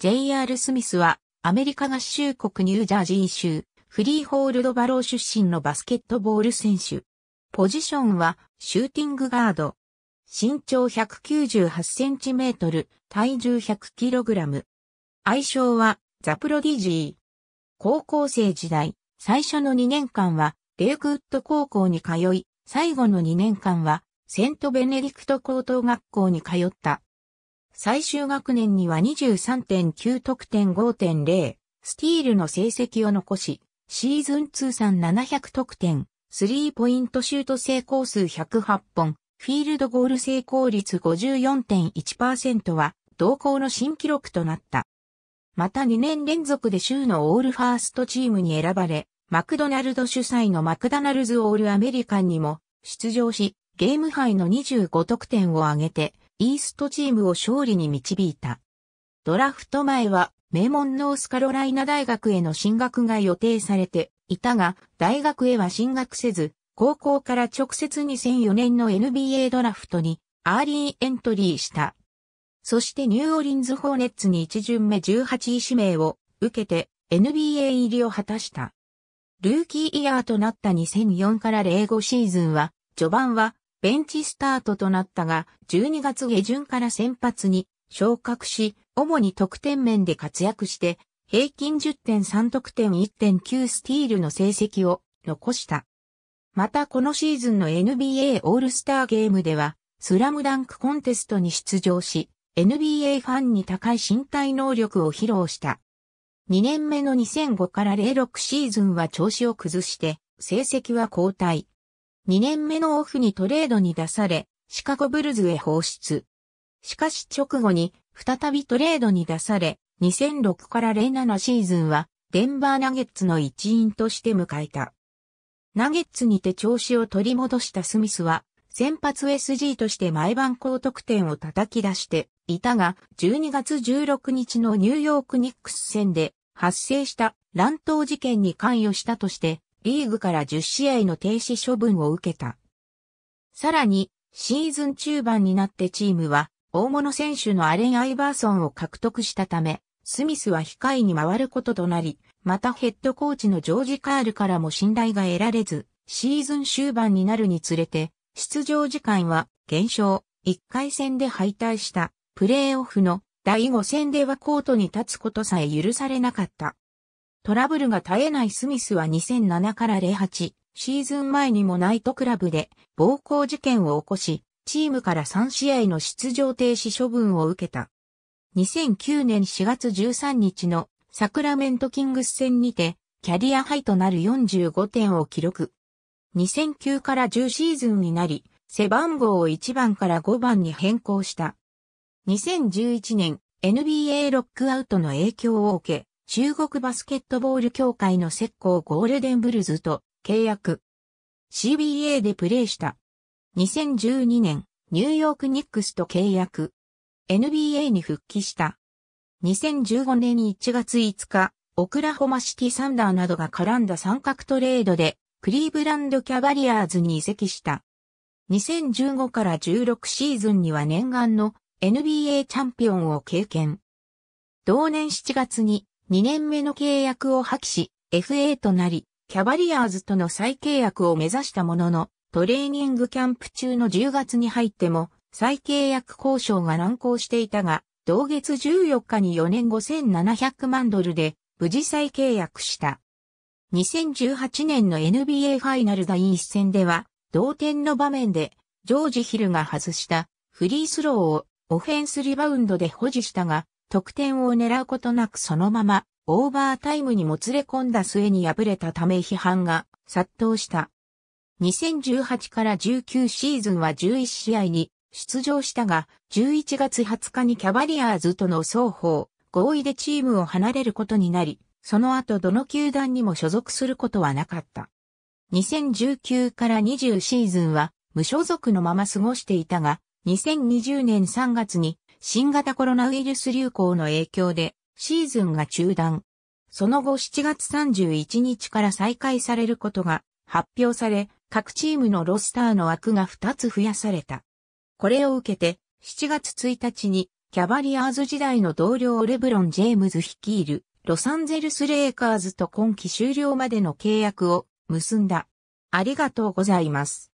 JR スミスは、アメリカ合衆国ニュージャージー州、フリーホールドバロー出身のバスケットボール選手。ポジションは、シューティングガード。身長198センチメートル、体重100キログラム。愛称は、ザプロディジー。高校生時代、最初の2年間は、レイクウッド高校に通い、最後の2年間は、セントベネディクト高等学校に通った。最終学年には23.9得点5.0、スティールの成績を残し、シーズン通算700得点、スリーポイントシュート成功数108本、フィールドゴール成功率54.1%は、同校の新記録となった。また2年連続で州のオールファーストチームに選ばれ、マクドナルド主催のマクドナルズオールアメリカンにも出場し、ゲーム杯の25得点を挙げて、イーストチームを勝利に導いた。ドラフト前は名門ノースカロライナ大学への進学が予定されていたが、大学へは進学せず、高校から直接2004年の NBA ドラフトにアーリーエントリーした。そしてニューオリンズ・ホーネッツに1巡目18位指名を受けて NBA 入りを果たした。ルーキーイヤーとなった2004から05シーズンは、序盤はベンチスタートとなったが、12月下旬から先発に昇格し、主に得点面で活躍して、平均10.3得点1.9スティールの成績を残した。またこのシーズンの NBA オールスターゲームでは、スラムダンクコンテストに出場し、NBA ファンに高い身体能力を披露した。2年目の2005から06シーズンは調子を崩して、成績は後退。2年目のオフにトレードに出され、シカゴブルズへ放出。しかし直後に再びトレードに出され、2006から07シーズンはデンバーナゲッツの一員として迎えた。ナゲッツにて調子を取り戻したスミスは、先発 SG として毎晩高得点を叩き出していたが、12月16日のニューヨークニックス戦で発生した乱闘事件に関与したとして、リーグから10試合の停止処分を受けた。さらに、シーズン中盤になってチームは、大物選手のアレン・アイバーソンを獲得したため、スミスは控えに回ることとなり、またヘッドコーチのジョージ・カールからも信頼が得られず、シーズン終盤になるにつれて、出場時間は減少、1回戦で敗退した、プレーオフの第5戦ではコートに立つことさえ許されなかった。トラブルが絶えないスミスは2007から08シーズン前にもナイトクラブで暴行事件を起こし、チームから3試合の出場停止処分を受けた。2009年4月13日のサクラメントキングス戦にて、キャリアハイとなる45点を記録。2009から10シーズンになり、背番号を1番から5番に変更した。2011年 NBA ロックアウトの影響を受け、中国バスケットボール協会の石膏ゴールデンブルズと契約。CBA でプレーした。2012年、ニューヨークニックスと契約。NBA に復帰した。2015年1月5日、オクラホマシティサンダーなどが絡んだ三角トレードで、クリーブランドキャバリアーズに移籍した。2015から16シーズンには念願の NBA チャンピオンを経験。同年7月に2年目の契約を破棄し、FA となり、キャバリアーズとの再契約を目指したものの、トレーニングキャンプ中の10月に入っても、再契約交渉が難航していたが、同月14日に4年5700万ドルで、無事再契約した。2018年の NBA ファイナル第1戦では、同点の場面で、ジョージ・ヒルが外したフリースローをオフェンスリバウンドで保持したが、得点を狙うことなくそのままオーバータイムにもつれ込んだ末に敗れたため批判が殺到した。2018から19シーズンは11試合に出場したが、11月20日にキャバリアーズとの双方、合意でチームを離れることになり、その後どの球団にも所属することはなかった。2019から20シーズンは無所属のまま過ごしていたが、2020年3月に新型コロナウイルス流行の影響でシーズンが中断。その後7月31日から再開されることが発表され、各チームのロスターの枠が2つ増やされた。これを受けて、7月1日にキャバリアーズ時代の同僚レブロン・ジェームズ率いるロサンゼルス・レイカーズと今季終了までの契約を結んだ。ありがとうございます。